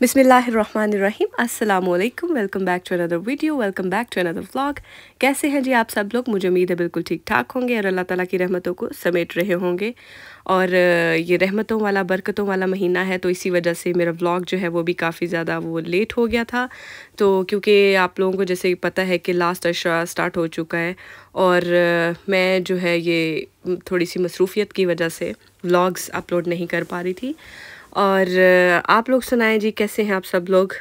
बिसमीम् अल्लाम welcome back to another video welcome back to another vlog कैसे हैं जी आप सब लोग मुझे उम्मीद है बिल्कुल ठीक ठाक होंगे और अल्लाह ताला की रहमतों को समेट रहे होंगे और ये रहमतों वाला बरकतों वाला महीना है तो इसी वजह से मेरा व्लॉग जो है वो भी काफ़ी ज़्यादा वो लेट हो गया था तो क्योंकि आप लोगों को जैसे पता है कि लास्ट अशरा स्टार्ट हो चुका है और मैं जो है ये थोड़ी सी मसरूफियत की वजह से व्लॉग्स अपलोड नहीं कर पा रही थी और आप लोग सुनाएं जी कैसे हैं आप सब लोग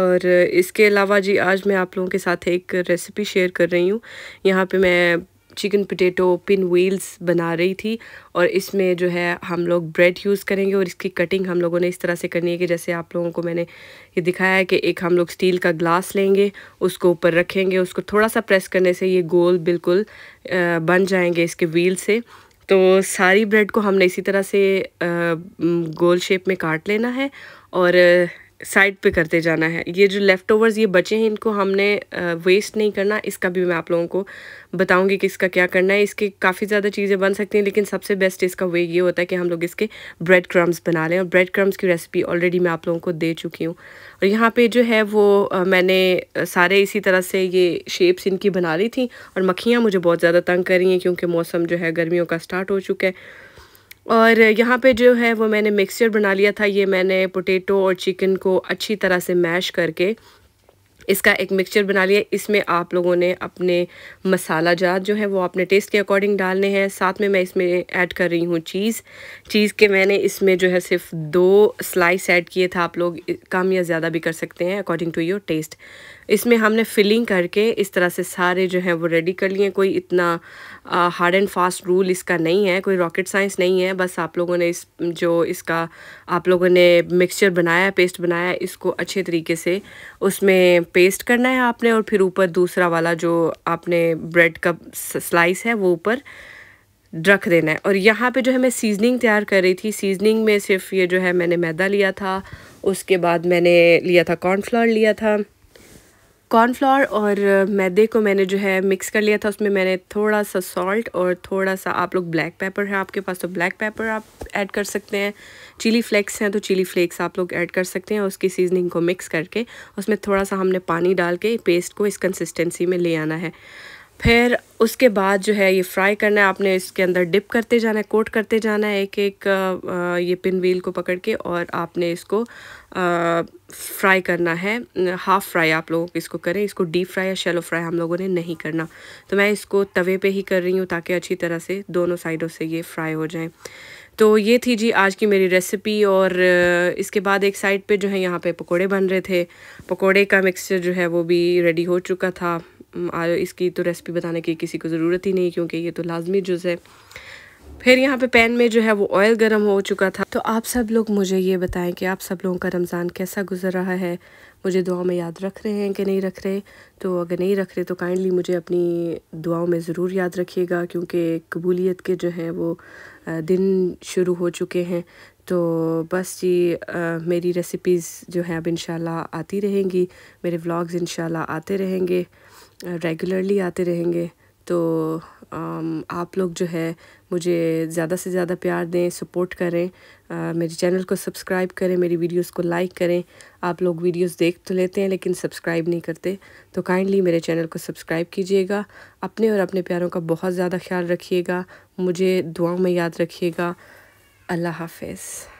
और इसके अलावा जी आज मैं आप लोगों के साथ एक रेसिपी शेयर कर रही हूँ यहाँ पे मैं चिकन पोटैटो पिन व्हील्स बना रही थी और इसमें जो है हम लोग ब्रेड यूज़ करेंगे और इसकी कटिंग हम लोगों ने इस तरह से करनी है कि जैसे आप लोगों को मैंने ये दिखाया है कि एक हम लोग स्टील का ग्लास लेंगे उसको ऊपर रखेंगे उसको थोड़ा सा प्रेस करने से ये गोल बिल्कुल बन जाएंगे इसके व्हील से तो सारी ब्रेड को हमने इसी तरह से गोल शेप में काट लेना है और साइड पे करते जाना है ये जो लेफ़्ट ओवर्स ये बचे हैं इनको हमने वेस्ट नहीं करना इसका भी मैं आप लोगों को बताऊंगी कि इसका क्या करना है इसके काफ़ी ज़्यादा चीज़ें बन सकती हैं लेकिन सबसे बेस्ट इसका वे ये होता है कि हम लोग इसके ब्रेड क्रम्स बना लें और ब्रेड क्रम्स की रेसिपी ऑलरेडी मैं आप लोगों को दे चुकी हूँ और यहाँ पर जो है वो मैंने सारे इसी तरह से ये शेप्स इनकी बना ली थी और मक्खियाँ मुझे बहुत ज़्यादा तंग करी हैं क्योंकि मौसम जो है गर्मियों का स्टार्ट हो चुका है और यहाँ पे जो है वो मैंने मिक्सचर बना लिया था ये मैंने पोटैटो और चिकन को अच्छी तरह से मैश करके इसका एक मिक्सचर बना लिया इसमें आप लोगों ने अपने मसाला जात जो है वो अपने टेस्ट के अकॉर्डिंग डालने हैं साथ में मैं इसमें ऐड कर रही हूँ चीज़ चीज़ के मैंने इसमें जो है सिर्फ दो स्लाइस ऐड किए थे आप लोग कम या ज़्यादा भी कर सकते हैं अकॉर्डिंग टू योर टेस्ट इसमें हमने फिलिंग करके इस तरह से सारे जो हैं वो रेडी कर लिए कोई इतना हार्ड एंड फास्ट रूल इसका नहीं है कोई रॉकेट साइंस नहीं है बस आप लोगों ने इस जो इसका आप लोगों ने मिक्सचर बनाया पेस्ट बनाया इसको अच्छे तरीके से उसमें पेस्ट करना है आपने और फिर ऊपर दूसरा वाला जो आपने ब्रेड का स्लाइस है वो ऊपर रख देना है और यहाँ पे जो है मैं सीजनिंग तैयार कर रही थी सीजनिंग में सिर्फ ये जो है मैंने मैदा लिया था उसके बाद मैंने लिया था कॉर्नफ्लावर लिया था कॉर्नफ्लावर और मैदे को मैंने जो है मिक्स कर लिया था उसमें मैंने थोड़ा सा सॉल्ट और थोड़ा सा आप लोग ब्लैक पेपर है आपके पास तो ब्लैक पेपर आप ऐड कर सकते हैं चिली फ्लेक्स हैं तो चिली फ्लेक्स आप लोग ऐड कर सकते हैं उसकी सीजनिंग को मिक्स करके उसमें थोड़ा सा हमने पानी डाल के पेस्ट को इस कंसिस्टेंसी में ले आना है फिर उसके बाद जो है ये फ्राई करना है आपने इसके अंदर डिप करते जाना है कोट करते जाना है एक एक ये पिन व्हील को पकड़ के और आपने इसको फ्राई करना है हाफ़ फ्राई आप लोग इसको करें इसको डीप फ्राई या शेलो फ्राई हम लोगों ने नहीं करना तो मैं इसको तवे पे ही कर रही हूँ ताकि अच्छी तरह से दोनों साइडों से ये फ्राई हो जाए तो ये थी जी आज की मेरी रेसिपी और इसके बाद एक साइड पर जो है यहाँ पर पकौड़े बन रहे थे पकौड़े का मिक्सचर जो है वो भी रेडी हो चुका था इसकी तो रेसिपी बताने की किसी को ज़रूरत ही नहीं क्योंकि ये तो लाजमी जुज़ है फिर यहाँ पे पैन में जो है वो ऑयल गर्म हो चुका था तो आप सब लोग मुझे ये बताएं कि आप सब लोगों का रमज़ान कैसा गुजर रहा है मुझे दुआओं में याद रख रहे हैं कि नहीं रख रहे तो अगर नहीं रख रहे तो काइंडली मुझे अपनी दुआओं में ज़रूर याद रखिएगा क्योंकि कबूलियत के जो हैं वो दिन शुरू हो चुके हैं तो बस जी आ, मेरी रेसिपीज़ जो हैं अब इन आती रहेंगी मेरे व्लाग्स इन आते रहेंगे रेगुलरली आते रहेंगे तो आप लोग जो है मुझे ज़्यादा से ज़्यादा प्यार दें सपोर्ट करें मेरे चैनल को सब्सक्राइब करें मेरी वीडियोस को लाइक करें आप लोग वीडियोस देख तो लेते हैं लेकिन सब्सक्राइब नहीं करते तो काइंडली मेरे चैनल को सब्सक्राइब कीजिएगा अपने और अपने प्यारों का बहुत ज़्यादा ख्याल रखिएगा मुझे दुआओं में याद रखिएगा अल्लाह हाफिज़